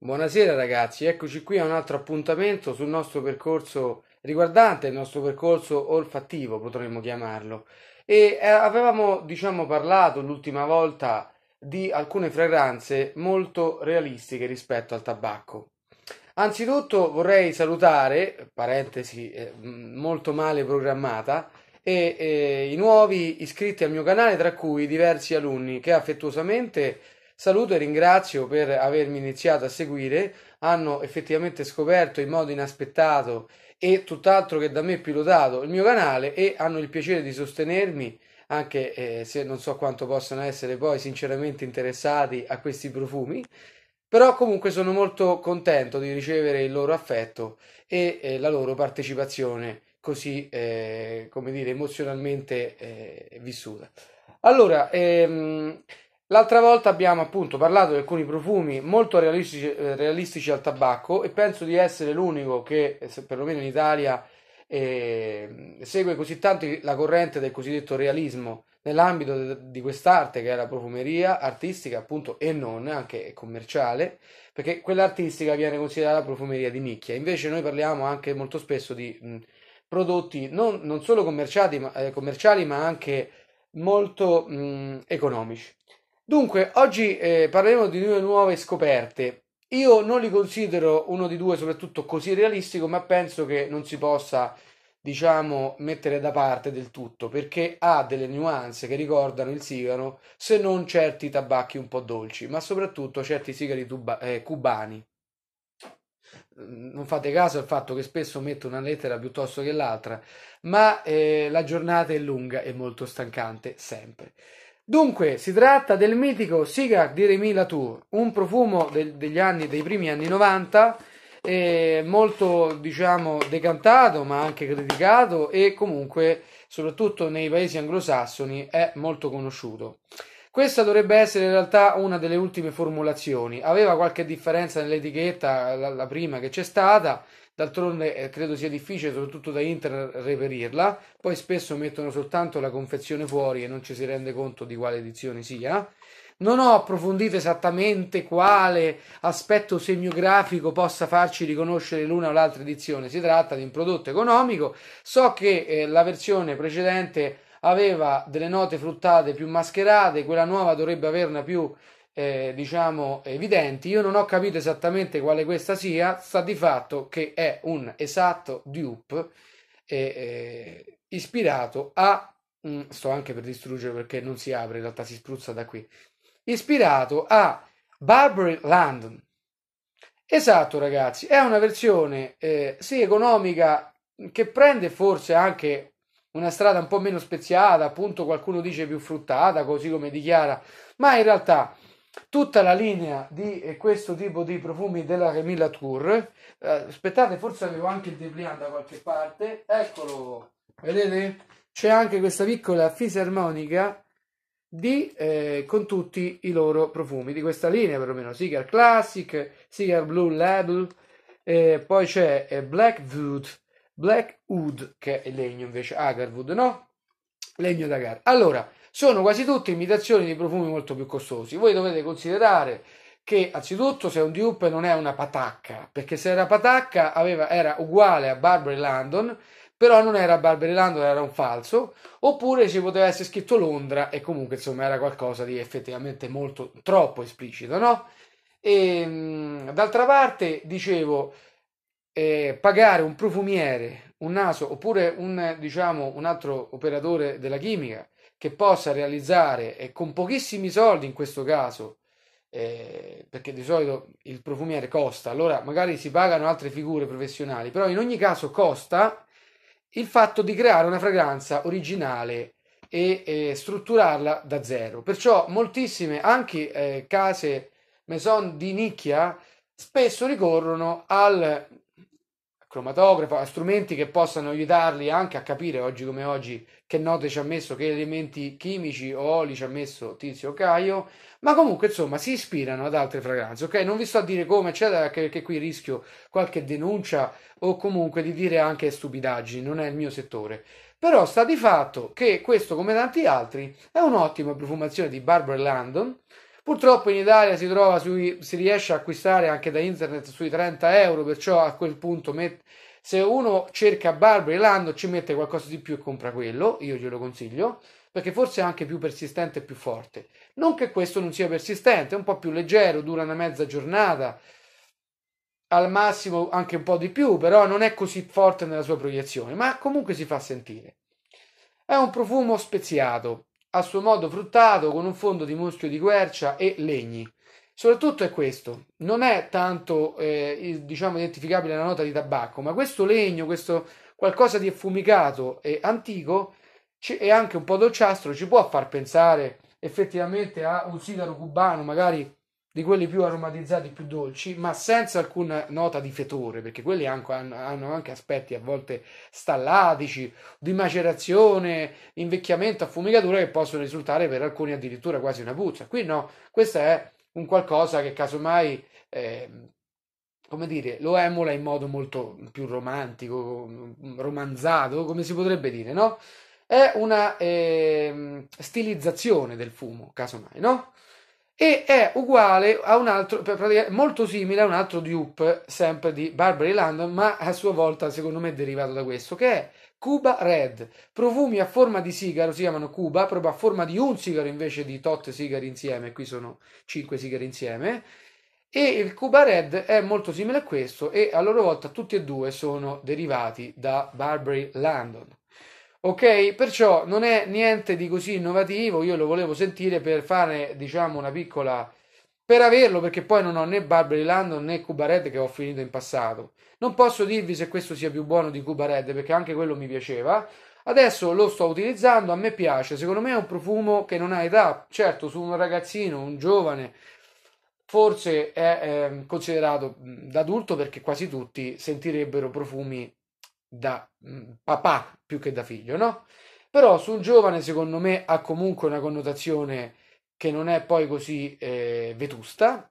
Buonasera ragazzi, eccoci qui a un altro appuntamento sul nostro percorso riguardante il nostro percorso olfattivo, potremmo chiamarlo. E eh, avevamo, diciamo, parlato l'ultima volta di alcune fragranze molto realistiche rispetto al tabacco. Anzitutto vorrei salutare, parentesi eh, molto male programmata, e, eh, i nuovi iscritti al mio canale, tra cui diversi alunni che affettuosamente Saluto e ringrazio per avermi iniziato a seguire. Hanno effettivamente scoperto in modo inaspettato e tutt'altro che da me pilotato il mio canale e hanno il piacere di sostenermi anche eh, se non so quanto possano essere poi sinceramente interessati a questi profumi però comunque sono molto contento di ricevere il loro affetto e eh, la loro partecipazione così eh, come dire emozionalmente eh, vissuta allora ehm, L'altra volta abbiamo appunto parlato di alcuni profumi molto realistici, eh, realistici al tabacco e penso di essere l'unico che, eh, perlomeno in Italia, eh, segue così tanto la corrente del cosiddetto realismo nell'ambito de- di quest'arte che è la profumeria artistica, appunto, e non anche commerciale, perché quella artistica viene considerata profumeria di nicchia. Invece noi parliamo anche molto spesso di mh, prodotti non, non solo commerciali ma, eh, commerciali, ma anche molto mh, economici. Dunque, oggi eh, parleremo di due nuove scoperte. Io non li considero uno di due, soprattutto così realistico, ma penso che non si possa, diciamo, mettere da parte del tutto, perché ha delle nuance che ricordano il sigaro, se non certi tabacchi un po' dolci, ma soprattutto certi sigari tuba- eh, cubani. Non fate caso al fatto che spesso metto una lettera piuttosto che l'altra, ma eh, la giornata è lunga e molto stancante, sempre. Dunque, si tratta del mitico Sigag di Remy Latour, un profumo del, degli anni, dei primi anni 90, eh, molto diciamo decantato ma anche criticato e comunque soprattutto nei paesi anglosassoni è molto conosciuto. Questa dovrebbe essere in realtà una delle ultime formulazioni, aveva qualche differenza nell'etichetta, la, la prima che c'è stata, D'altronde eh, credo sia difficile, soprattutto da internet, reperirla. Poi spesso mettono soltanto la confezione fuori e non ci si rende conto di quale edizione sia. Non ho approfondito esattamente quale aspetto semiografico possa farci riconoscere l'una o l'altra edizione. Si tratta di un prodotto economico. So che eh, la versione precedente aveva delle note fruttate più mascherate, quella nuova dovrebbe averne più eh, diciamo evidenti. Io non ho capito esattamente quale questa sia, sta di fatto che è un esatto dupe eh, eh, ispirato a mm, sto anche per distruggere perché non si apre, in realtà si spruzza da qui. Ispirato a Barbary London. Esatto, ragazzi, è una versione eh, sì economica che prende forse anche una strada un po' meno speziata, appunto qualcuno dice più fruttata, così come dichiara, ma in realtà tutta la linea di eh, questo tipo di profumi della Remilla Tour. Eh, aspettate, forse avevo anche il depliant da qualche parte. Eccolo, vedete? C'è anche questa piccola fisarmonica di, eh, con tutti i loro profumi di questa linea, perlomeno Cigar Classic, Cigar Blue Label, eh, poi c'è eh, Blackwood, Blackwood che è legno invece, Agarwood, no? Legno da gara. Allora, sono quasi tutte imitazioni di profumi molto più costosi. Voi dovete considerare che anzitutto se un dupe non è una patacca, perché se era patacca aveva, era uguale a Barbary London, però non era Barbary London, era un falso, oppure ci poteva essere scritto Londra e comunque insomma era qualcosa di effettivamente molto troppo esplicito, no? E, ehm, d'altra parte, dicevo, eh, pagare un profumiere, un naso, oppure un, diciamo, un altro operatore della chimica, che possa realizzare eh, con pochissimi soldi in questo caso, eh, perché di solito il profumiere costa, allora magari si pagano altre figure professionali, però in ogni caso costa il fatto di creare una fragranza originale e eh, strutturarla da zero. Perciò moltissime, anche eh, case maison di nicchia, spesso ricorrono al cromatografo, a strumenti che possano aiutarli anche a capire oggi come oggi che note ci ha messo, che elementi chimici o oli ci ha messo Tizio o Caio, ma comunque insomma si ispirano ad altre fragranze, ok? Non vi sto a dire come, eccetera, anche perché qui rischio qualche denuncia o comunque di dire anche stupidaggini, non è il mio settore. Però sta di fatto che questo, come tanti altri, è un'ottima profumazione di Barbara Landon, Purtroppo in Italia si, trova sui, si riesce a acquistare anche da internet sui 30 euro, perciò a quel punto met, se uno cerca Barbary l'anno ci mette qualcosa di più e compra quello, io glielo consiglio, perché forse è anche più persistente e più forte. Non che questo non sia persistente, è un po' più leggero, dura una mezza giornata, al massimo anche un po' di più, però non è così forte nella sua proiezione, ma comunque si fa sentire. È un profumo speziato, a suo modo fruttato con un fondo di muschio di quercia e legni. Soprattutto è questo, non è tanto eh, diciamo identificabile la nota di tabacco, ma questo legno, questo qualcosa di affumicato e antico e anche un po' dolciastro ci può far pensare effettivamente a un sigaro cubano, magari di quelli più aromatizzati, più dolci, ma senza alcuna nota di fetore, perché quelli anche, hanno anche aspetti a volte stallatici, di macerazione, invecchiamento, affumicatura che possono risultare per alcuni addirittura quasi una puzza. Qui no, questo è un qualcosa che casomai eh, come dire, lo emula in modo molto più romantico, romanzato, come si potrebbe dire, no? È una eh, stilizzazione del fumo, casomai, no? e è uguale a un altro, molto simile a un altro dupe, sempre di Barbary London, ma a sua volta secondo me derivato da questo, che è Cuba Red. Profumi a forma di sigaro si chiamano Cuba, proprio a forma di un sigaro invece di tot sigari insieme, qui sono cinque sigari insieme, e il Cuba Red è molto simile a questo e a loro volta tutti e due sono derivati da Barbary London. Ok, perciò non è niente di così innovativo, io lo volevo sentire per fare, diciamo, una piccola per averlo perché poi non ho né Barbary Landon né Cuba Red che ho finito in passato. Non posso dirvi se questo sia più buono di Cuba Red perché anche quello mi piaceva. Adesso lo sto utilizzando, a me piace, secondo me è un profumo che non ha età. Certo, su un ragazzino, un giovane, forse è eh, considerato d'adulto perché quasi tutti sentirebbero profumi da mm, papà più che da figlio, no? Però su un giovane, secondo me, ha comunque una connotazione che non è poi così eh, vetusta,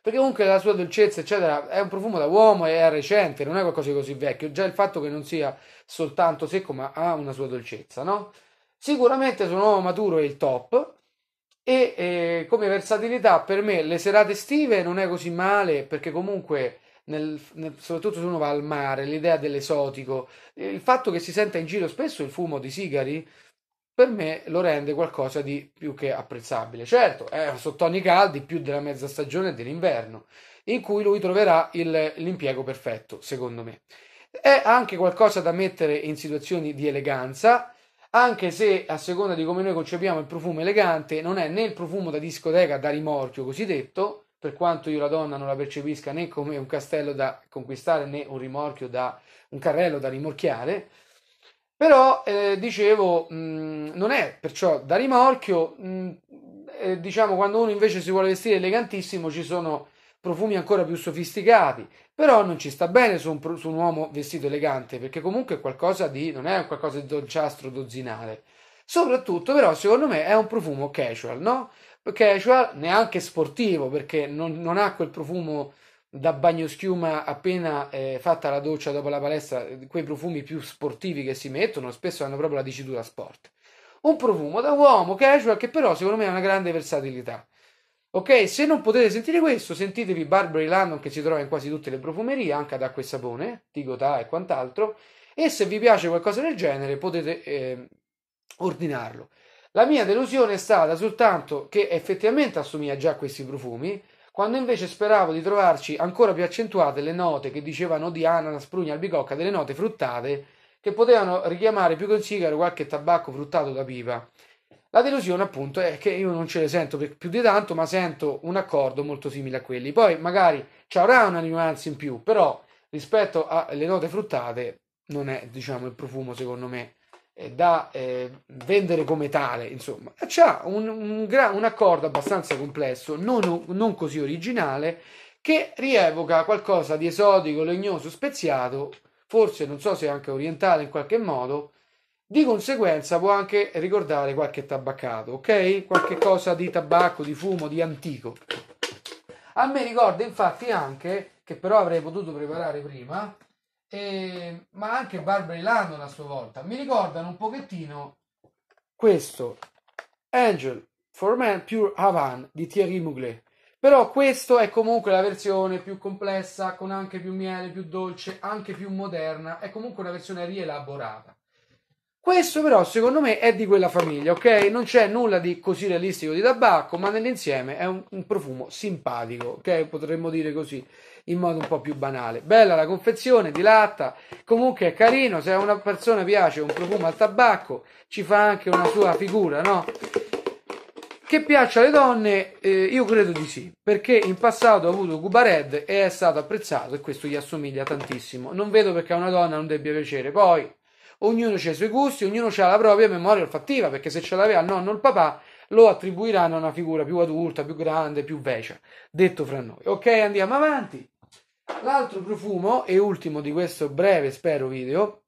perché comunque la sua dolcezza, eccetera, è un profumo da uomo e è recente, non è qualcosa di così vecchio. Già il fatto che non sia soltanto secco, ma ha una sua dolcezza, no? Sicuramente su un uomo maturo è il top. E eh, come versatilità per me le serate estive non è così male perché comunque nel, nel, soprattutto se uno va al mare, l'idea dell'esotico, eh, il fatto che si senta in giro spesso il fumo di sigari, per me lo rende qualcosa di più che apprezzabile. Certo, è sotto toni caldi, più della mezza stagione e dell'inverno, in cui lui troverà il, l'impiego perfetto, secondo me. È anche qualcosa da mettere in situazioni di eleganza, anche se a seconda di come noi concepiamo il profumo elegante, non è né il profumo da discoteca da rimorchio cosiddetto, per quanto io la donna non la percepisca né come un castello da conquistare né un rimorchio da un carrello da rimorchiare, però eh, dicevo mh, non è perciò da rimorchio, mh, eh, diciamo quando uno invece si vuole vestire elegantissimo ci sono profumi ancora più sofisticati, però non ci sta bene su un, su un uomo vestito elegante perché comunque è qualcosa di, non è qualcosa di dolciastro dozzinale. Soprattutto, però, secondo me è un profumo casual, no? casual, cioè, neanche sportivo perché non, non ha quel profumo da bagnoschiuma appena eh, fatta la doccia dopo la palestra, quei profumi più sportivi che si mettono, spesso hanno proprio la dicitura sport. Un profumo da uomo casual cioè, che però secondo me ha una grande versatilità. Ok, se non potete sentire questo, sentitevi Barbary London che si trova in quasi tutte le profumerie, anche ad acqua e sapone, Tigotà e quant'altro, e se vi piace qualcosa del genere potete eh, ordinarlo. La mia delusione è stata soltanto che effettivamente assomiglia già a questi profumi, quando invece speravo di trovarci ancora più accentuate le note che dicevano di ananas, prugna, albicocca, delle note fruttate che potevano richiamare più che un sigaro qualche tabacco fruttato da pipa. La delusione appunto è che io non ce le sento più di tanto, ma sento un accordo molto simile a quelli. Poi magari ci avrà una nuance in più, però rispetto alle note fruttate non è diciamo il profumo secondo me eh, da eh, vendere come tale, insomma, c'è un, un, gra- un accordo abbastanza complesso, non, non, così originale, che rievoca qualcosa di esotico, legnoso, speziato, forse non so se anche orientale in qualche modo, di conseguenza può anche ricordare qualche tabaccato, ok? Qualche cosa di tabacco, di fumo, di antico. A me ricorda infatti anche, che però avrei potuto preparare prima, e, ma anche Barbary Landon a sua volta, mi ricordano un pochettino questo Angel for Man Pure Havan di Thierry Mugler. Però questo è comunque la versione più complessa, con anche più miele, più dolce, anche più moderna, è comunque una versione rielaborata. Questo però secondo me è di quella famiglia, ok? Non c'è nulla di così realistico di tabacco, ma nell'insieme è un, un, profumo simpatico, ok? Potremmo dire così, in modo un po' più banale. Bella la confezione, di latta, comunque è carino, se a una persona piace un profumo al tabacco, ci fa anche una sua figura, no? Che piaccia alle donne, eh, io credo di sì, perché in passato ho avuto Cuba Red e è stato apprezzato e questo gli assomiglia tantissimo. Non vedo perché a una donna non debbia piacere. Poi ognuno ha i suoi gusti, ognuno ha la propria memoria olfattiva, perché se ce l'aveva il nonno o il papà lo attribuiranno a una figura più adulta, più grande, più vecchia, detto fra noi. Ok, andiamo avanti. L'altro profumo e ultimo di questo breve, spero, video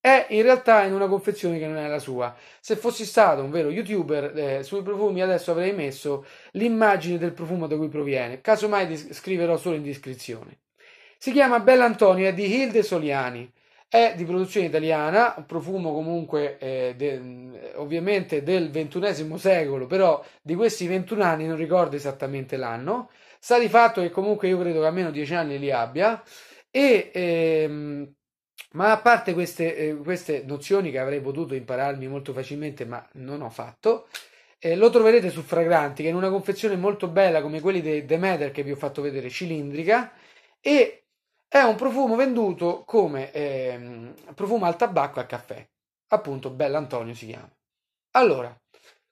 è in realtà in una confezione che non è la sua. Se fossi stato un vero youtuber eh, sui profumi, adesso avrei messo l'immagine del profumo da cui proviene. Casomai dis- scriverò solo in descrizione. Si chiama Bell'Antonio, è di Hilde Soliani è di produzione italiana, un profumo comunque eh, de, mm, ovviamente del ventunesimo secolo, però di questi 21 anni non ricordo esattamente l'anno, sta di fatto che comunque io credo che almeno 10 anni li abbia, e, ehm, ma a parte queste, eh, queste nozioni che avrei potuto impararmi molto facilmente, ma non ho fatto, eh, lo troverete su Fragranti, che è in una confezione molto bella come quelli dei Demeter che vi ho fatto vedere, cilindrica, e è un profumo venduto come eh, profumo al tabacco e al caffè. Appunto, Bell'Antonio si chiama. Allora,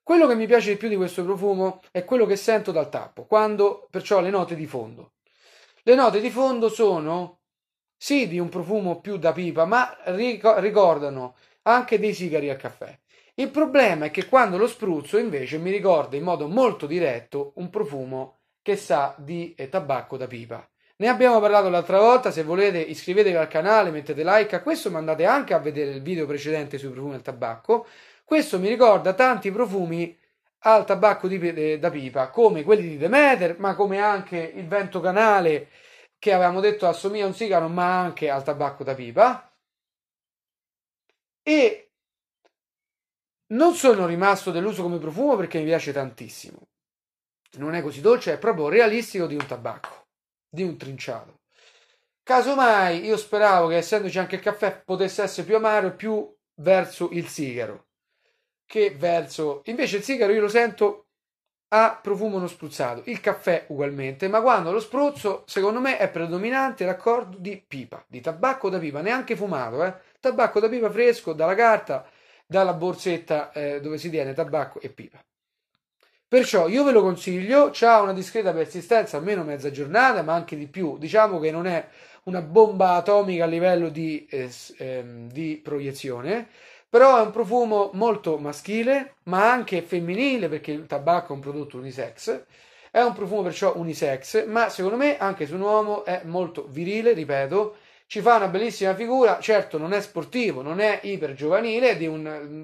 quello che mi piace di più di questo profumo è quello che sento dal tappo, quando perciò le note di fondo. Le note di fondo sono sì di un profumo più da pipa, ma ricordano anche dei sigari al caffè. Il problema è che quando lo spruzzo invece mi ricorda in modo molto diretto un profumo che sa di eh, tabacco da pipa. Ne abbiamo parlato l'altra volta, se volete iscrivetevi al canale, mettete like a questo, ma andate anche a vedere il video precedente sui profumi al tabacco. Questo mi ricorda tanti profumi al tabacco di, eh, da pipa, come quelli di Demeter, ma come anche il vento canale che avevamo detto assomiglia a un sigaro, ma anche al tabacco da pipa. E non sono rimasto deluso come profumo perché mi piace tantissimo. Non è così dolce, è proprio realistico di un tabacco di un trinciato. Casomai io speravo che essendoci anche il caffè potesse essere più amaro più verso il sigaro che verso invece il sigaro io lo sento a profumo non spruzzato, il caffè ugualmente, ma quando lo spruzzo, secondo me è predominante l'accordo di pipa, di tabacco da pipa, neanche fumato, eh? tabacco da pipa fresco, dalla carta, dalla borsetta eh, dove si tiene tabacco e pipa. Perciò io ve lo consiglio, ha una discreta persistenza, almeno mezza giornata, ma anche di più. Diciamo che non è una bomba atomica a livello di, eh, ehm, di proiezione, però è un profumo molto maschile, ma anche femminile, perché il tabacco è un prodotto unisex. È un profumo perciò unisex, ma secondo me anche su un uomo è molto virile, ripeto, ci fa una bellissima figura, certo non è sportivo, non è iper giovanile,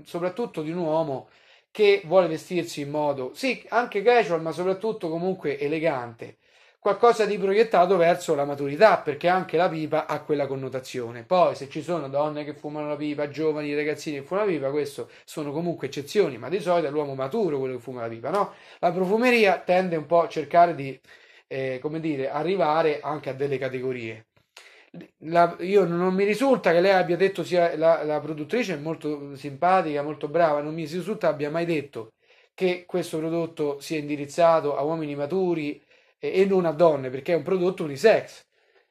soprattutto di un uomo che vuole vestirsi in modo, sì, anche casual, ma soprattutto comunque elegante, qualcosa di proiettato verso la maturità, perché anche la pipa ha quella connotazione. Poi se ci sono donne che fumano la pipa, giovani, ragazzini che fumano la pipa, questo sono comunque eccezioni, ma di solito è l'uomo maturo quello che fuma la pipa, no? La profumeria tende un po' a cercare di, eh, come dire, arrivare anche a delle categorie. La, io non mi risulta che lei abbia detto sia la, la, produttrice è molto simpatica, molto brava, non mi risulta abbia mai detto che questo prodotto sia indirizzato a uomini maturi e, e non a donne, perché è un prodotto unisex.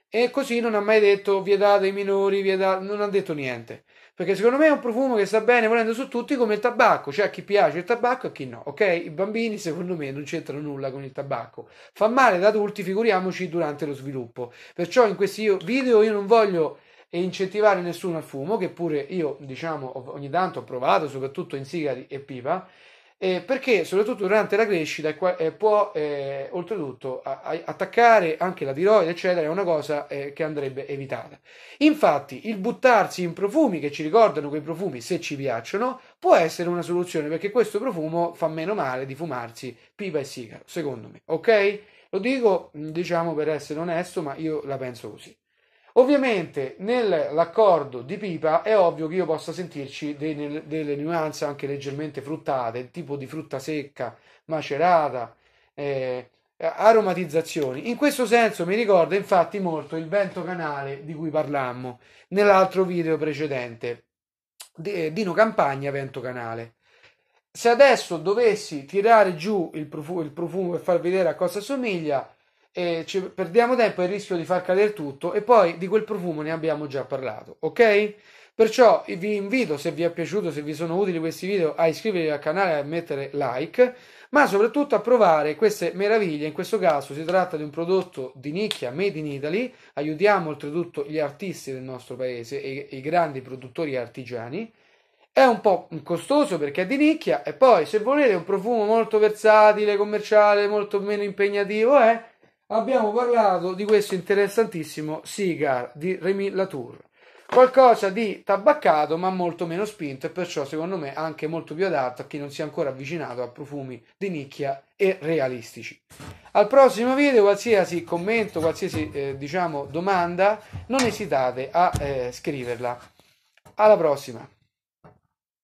E così non ha mai detto vietate i minori, vietate, non ha detto niente. Perché secondo me è un profumo che sta bene volendo su tutti come il tabacco, cioè a chi piace il tabacco e a chi no, ok? I bambini secondo me non c'entrano nulla con il tabacco. Fa male da adulti, figuriamoci durante lo sviluppo. Perciò in questi video io non voglio incentivare nessuno al fumo, che pure io diciamo ogni tanto ho provato, soprattutto in sigari e pipa, eh, perché soprattutto durante la crescita eh, può eh, oltretutto a, a, attaccare anche la tiroide, eccetera, è una cosa eh, che andrebbe evitata. Infatti, il buttarsi in profumi che ci ricordano quei profumi, se ci piacciono, può essere una soluzione perché questo profumo fa meno male di fumarsi pipa e sigaro, secondo me, ok? Lo dico, mm, diciamo, per essere onesto, ma io la penso così. Ovviamente nell'accordo di pipa è ovvio che io possa sentirci dei, delle nuanze anche leggermente fruttate, tipo di frutta secca, macerata, eh, aromatizzazioni. In questo senso mi ricorda infatti molto il vento canale di cui parlammo nell'altro video precedente, eh, Dino Campagna vento canale. Se adesso dovessi tirare giù il profumo, il profumo per far vedere a cosa somiglia, eh, ci perdiamo tempo e il rischio di far cadere tutto e poi di quel profumo ne abbiamo già parlato, ok? Perciò vi invito, se vi è piaciuto, se vi sono utili questi video, a iscrivervi al canale e a mettere like, ma soprattutto a provare queste meraviglie. In questo caso si tratta di un prodotto di nicchia made in Italy. Aiutiamo oltretutto gli artisti del nostro paese e i grandi produttori artigiani. È un po' costoso perché è di nicchia e poi se volete un profumo molto versatile, commerciale, molto meno impegnativo, eh, abbiamo parlato di questo interessantissimo Sigar di Remy Latour. Qualcosa di tabaccato ma molto meno spinto e perciò secondo me anche molto più adatto a chi non si è ancora avvicinato a profumi di nicchia e realistici. Al prossimo video, qualsiasi commento, qualsiasi eh, diciamo, domanda, non esitate a eh, scriverla. Alla prossima!